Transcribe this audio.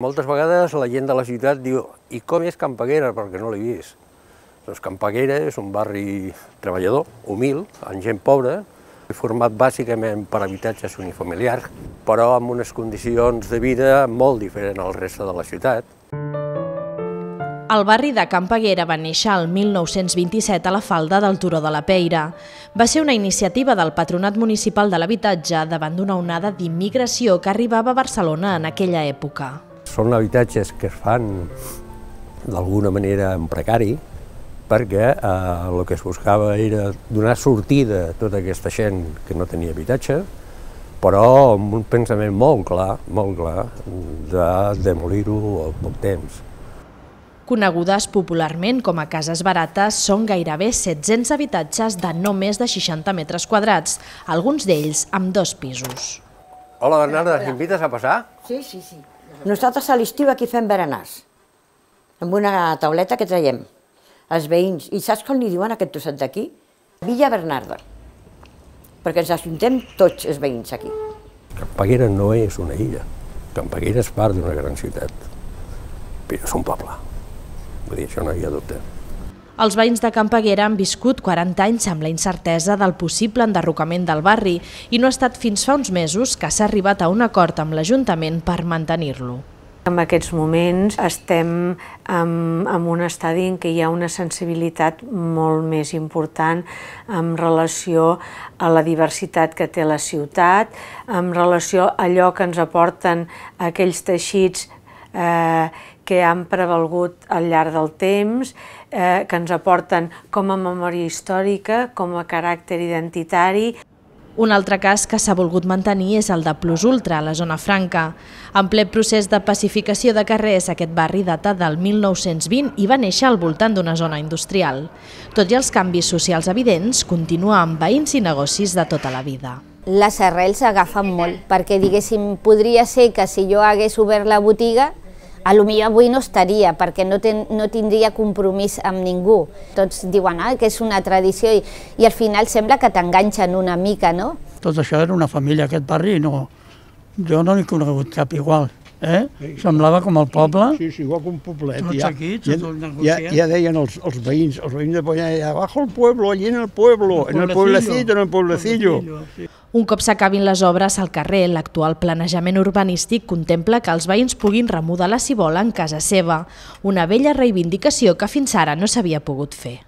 Moltes vegades la gent de la ciutat diu i com és Campaguera perquè no l'he vist. Doncs Campaguera és un barri treballador, humil, amb gent pobra, format bàsicament per habitatges unifamiliars, però amb unes condicions de vida molt diferents al reste de la ciutat. El barri de Campaguera va néixer el 1927 a la falda del Turó de la Peira. Va ser una iniciativa del Patronat Municipal de l'Habitatge davant d'una onada d'immigració que arribava a Barcelona en aquella època. Són habitatges que es fan d'alguna manera en precari, perquè eh, el que es buscava era donar sortida a tota aquesta gent que no tenia habitatge, però amb un pensament molt clar, molt clar, de demolir-ho al poc temps. Conegudes popularment com a cases barates, són gairebé 700 habitatges de no més de 60 metres quadrats, alguns d'ells amb dos pisos. Hola, Bernarda, t'invites a passar? Sí, sí, sí. Nosaltres a l'estiu aquí fem berenars, amb una tauleta que traiem els veïns. I saps com li diuen aquest tosset d'aquí? Villa Bernarda, perquè ens ajuntem tots els veïns aquí. Campaguera no és una illa, Campaguera és part d'una gran ciutat, però és un poble. Vull dir, això no hi ha dubte. Els veïns de Campaguera han viscut 40 anys amb la incertesa del possible enderrocament del barri i no ha estat fins fa uns mesos que s'ha arribat a un acord amb l'Ajuntament per mantenir-lo. En aquests moments estem en, en un estadi en què hi ha una sensibilitat molt més important en relació a la diversitat que té la ciutat, en relació a allò que ens aporten aquells teixits eh, que han prevalgut al llarg del temps, eh, que ens aporten com a memòria històrica, com a caràcter identitari. Un altre cas que s'ha volgut mantenir és el de Plus Ultra, a la zona franca. En ple procés de pacificació de carrers, aquest barri data del 1920 i va néixer al voltant d'una zona industrial. Tot i els canvis socials evidents, continua amb veïns i negocis de tota la vida. Les arrels agafen molt, perquè diguéssim, podria ser que si jo hagués obert la botiga a lo millor avui no estaria perquè no, ten, no tindria compromís amb ningú. Tots diuen ah, que és una tradició i, i al final sembla que t'enganxen una mica, no? Tot això era una família, aquest barri, no, jo no n'he conegut cap igual. Eh? Sí. Semblava com el poble. Sí, sí, igual que un poblet. Tots ja, aquí, tots ja, ja, ja deien els, els veïns, els veïns de Pollà, abajo el pueblo, allí en el pueblo, el en el pueblecito, en el pueblecillo. En el pueblecillo sí. Un cop s'acabin les obres al carrer, l'actual planejament urbanístic contempla que els veïns puguin remodelar si volen casa seva, una vella reivindicació que fins ara no s'havia pogut fer.